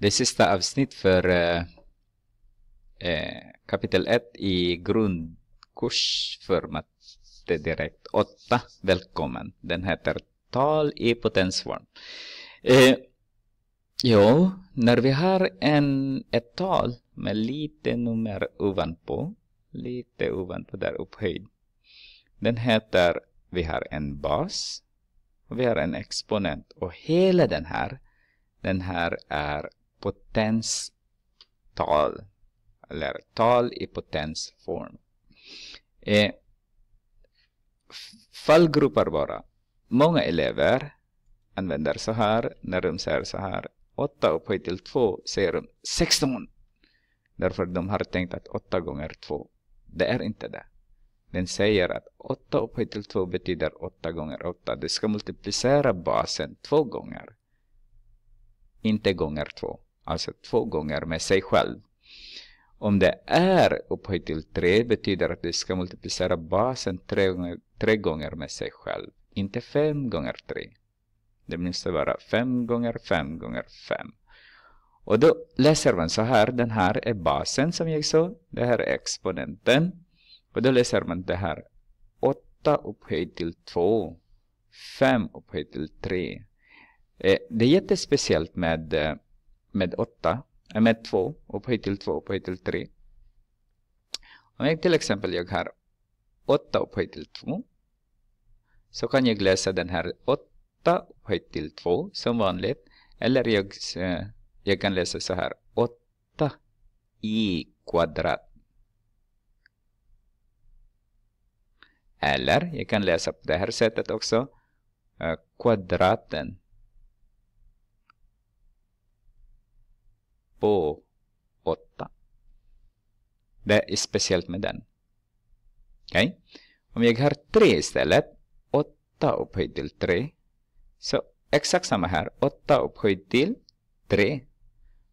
Det sista avsnitt för eh, eh, kapitel 1 i grundkurs för matte direkt 8. Välkommen. Den heter Tal i potensform. Eh, jo, när vi har en, ett tal med lite nummer ovanpå, lite ovanpå där upphöjd. Den heter, vi har en bas, vi har en exponent och hela den här den här är potenstal, eller tal i potensform. Eh, fallgrupper bara. Många elever använder så här när de säger så här. 8 upphöjt till 2 säger de 16. Därför de har tänkt att 8 gånger 2. Det är inte det. Den säger att 8 upphöjt till 2 betyder 8 gånger 8. Du ska multiplicera basen två gånger. Inte gånger 2 alltså två gånger med sig själv. Om det är upphöjt till 3 betyder att du ska multiplicera basen 3 gånger, 3 gånger med sig själv, inte 5 gånger 3. Det måste vara 5 gånger 5 gånger 5. Och då läser man så här, den här är basen som jag sa, det här är exponenten. Och då läser man det här 8 upphöjt till 2, 5 upphöjt till 3. Eh, det är jättespeciellt med eh, med 8, eh, med 2, upphöjt till 2, upphöjt till 3. Om jag till exempel jag har 8 upphöjt till 2 så kan jag läsa den här 8 upphöjt till 2 som vanligt. Eller jag, eh, jag kan läsa så här 8 i kvadrat. Eller jag kan läsa på det här sättet också. Eh, kvadraten på 8. Det är speciellt med den. Okej? Okay? Om jag har 3 istället, 8 upphöjt till 3. Så exakt samma här, 8 upphöjt till 3.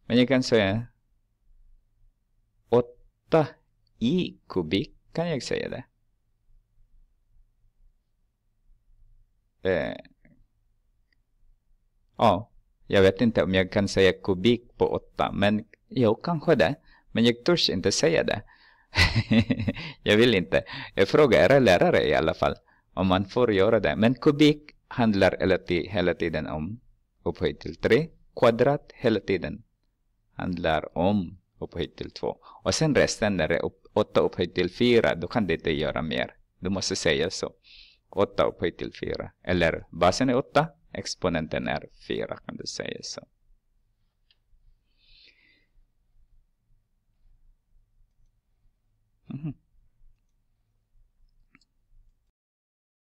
Men jag kan säga 8 i kubik, kan jag säga det? eh. oh. Jag vet inte om jag kan säga kubik på åtta, men jo, kanske det. Men jag törs inte säga det. jag vill inte. Jag frågar era lärare i alla fall om man får göra det. Men kubik handlar hela tiden om upphöjt till tre. Kvadrat hela tiden handlar om upphöjt till två. Och sen resten när det är 8 upp, upphöjt till fyra, då kan det inte göra mer. Du måste säga så. Åtta upphöjt till fyra. Eller basen är åtta exponenten är 4 kan du säga så.